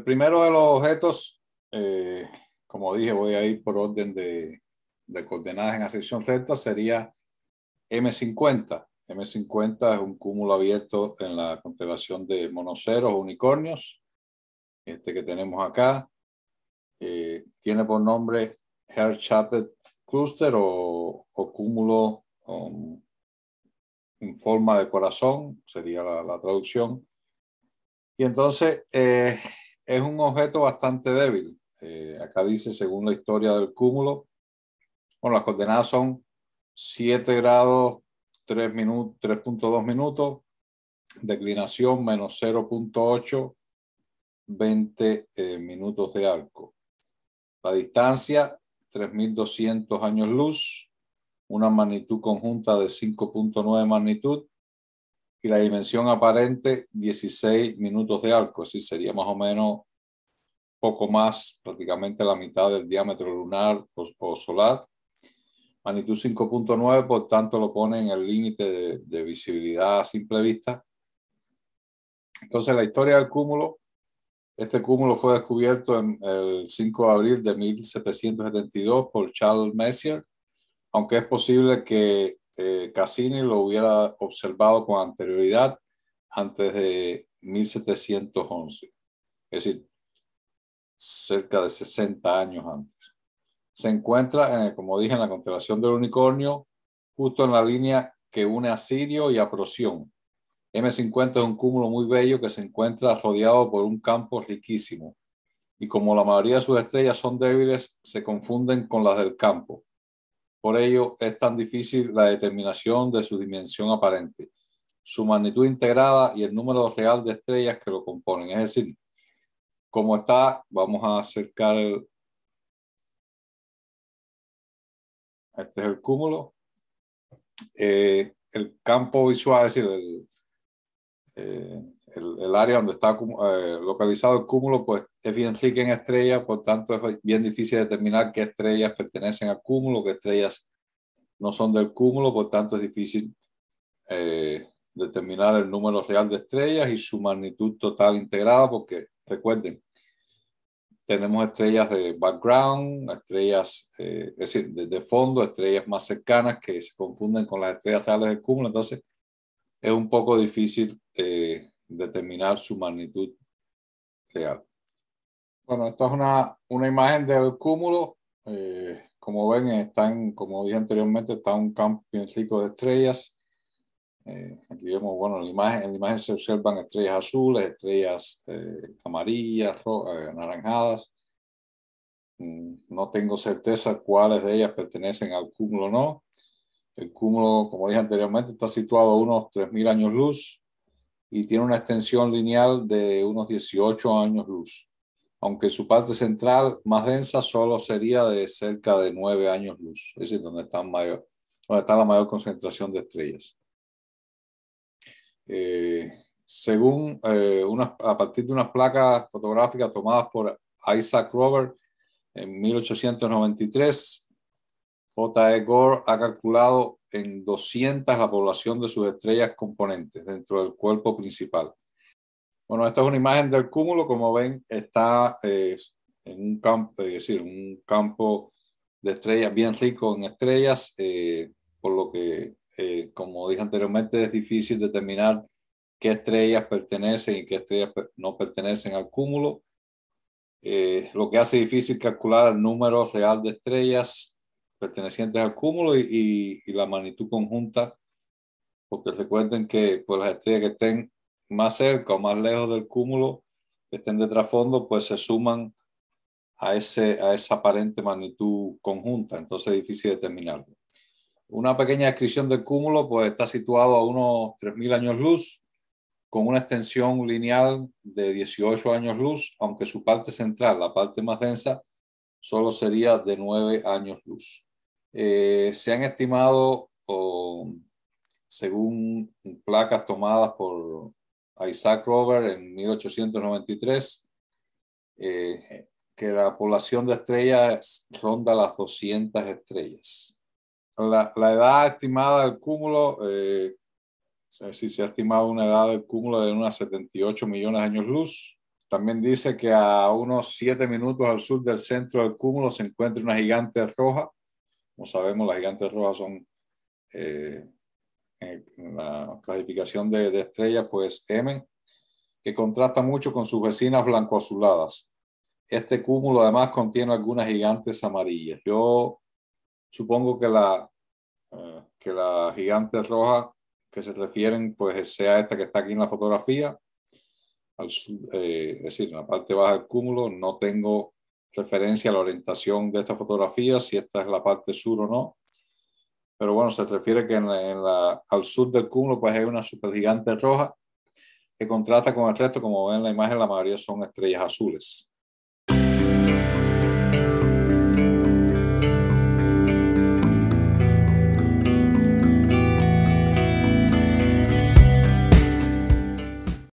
el primero de los objetos, eh, como dije, voy a ir por orden de, coordenadas en ascensión recta, sería M50. M50 es un cúmulo abierto en la constelación de monoceros o unicornios, este que tenemos acá. Eh, tiene por nombre Herr Cluster o, cúmulo en forma de corazón, sería la, traducción. Y entonces, eh, es un objeto bastante débil. Eh, acá dice, según la historia del cúmulo, bueno, las coordenadas son 7 grados 3.2 minutos, minutos, declinación menos 0.8, 20 eh, minutos de arco. La distancia, 3.200 años luz, una magnitud conjunta de 5.9 magnitud, y la dimensión aparente 16 minutos de arco, así sería más o menos poco más, prácticamente la mitad del diámetro lunar o, solar. Magnitud 5.9, por tanto, lo pone en el límite de, visibilidad a simple vista. Entonces, la historia del cúmulo, este cúmulo fue descubierto el 5 de abril de 1772 por Charles Messier, aunque es posible que eh, Cassini lo hubiera observado con anterioridad antes de 1711, es decir, cerca de 60 años antes. Se encuentra, como dije, en la constelación del unicornio, justo en la línea que une a Sirio y a M50 es un cúmulo muy bello que se encuentra rodeado por un campo riquísimo y como la mayoría de sus estrellas son débiles, se confunden con las del campo. Por ello, es tan difícil la determinación de su dimensión aparente, su magnitud integrada y el número real de estrellas que lo componen. Es decir, como está, vamos a acercar el, este es el cúmulo, eh, el campo visual, es decir, el, eh, el, área donde está eh, localizado el cúmulo pues, es bien rica en estrellas, por tanto es bien difícil determinar qué estrellas pertenecen al cúmulo, qué estrellas no son del cúmulo, por tanto es difícil eh, determinar el número real de estrellas y su magnitud total integrada, porque recuerden, tenemos estrellas de background, estrellas, eh, es decir, de, fondo, estrellas más cercanas que se confunden con las estrellas reales del cúmulo, entonces es un poco difícil eh, determinar su magnitud real. Bueno, esta es una, imagen del cúmulo. Eh, como ven, están, como dije anteriormente, está un campo bien rico de estrellas. Eh, aquí vemos, bueno, en la, imagen, en la imagen se observan estrellas azules, estrellas eh, amarillas, anaranjadas. Mm, no tengo certeza cuáles de ellas pertenecen al cúmulo o no. El cúmulo, como dije anteriormente, está situado a unos 3.000 años luz y tiene una extensión lineal de unos 18 años luz, aunque su parte central más densa solo sería de cerca de 9 años luz, es donde, mayor, está la mayor concentración de estrellas. Eh, según eh, a partir de unas placas fotográficas tomadas por Isaac Robert en 1893, J.E. Gore ha calculado en 200 la población de sus estrellas componentes dentro del cuerpo principal. Bueno, esta es una imagen del cúmulo, como ven, está eh, en un campo, es decir, un campo de estrellas bien rico en estrellas, eh, por lo que, eh, como dije anteriormente, es difícil determinar qué estrellas pertenecen y qué estrellas no pertenecen al cúmulo, lo que hace difícil calcular el número real de estrellas pertenecientes al cúmulo y, la magnitud conjunta, porque recuerden que pues, las estrellas que estén más cerca o más lejos del cúmulo, que estén de trasfondo, pues se suman a, ese, a esa aparente magnitud conjunta, entonces es difícil determinarlo. Una pequeña descripción del cúmulo, pues está situado a unos 3.000 años luz, con una extensión lineal de 18 años luz, aunque su parte central, la parte más densa, solo sería de 9 años luz. Eh, se han estimado, según placas tomadas por Isaac rover en 1893, eh, que la población de estrellas ronda las 200 estrellas. La, edad estimada del cúmulo, eh, si se ha estimado una edad del cúmulo de unas 78 millones de años luz, también dice que a unos 7 minutos al sur del centro del cúmulo se encuentra una gigante roja como sabemos, las gigantes rojas son eh, en la clasificación de, estrellas, pues M, que contrasta mucho con sus vecinas blanco-azuladas. Este cúmulo además contiene algunas gigantes amarillas. Yo supongo que la, eh, que la gigante roja que se refieren, pues sea esta que está aquí en la fotografía, eh, es decir, en la parte baja del cúmulo, no tengo referencia a la orientación de esta fotografía, si esta es la parte sur o no. Pero bueno, se refiere que en al sur del cúmulo pues hay una supergigante roja que contrasta con el resto, como ven en la imagen la mayoría son estrellas azules.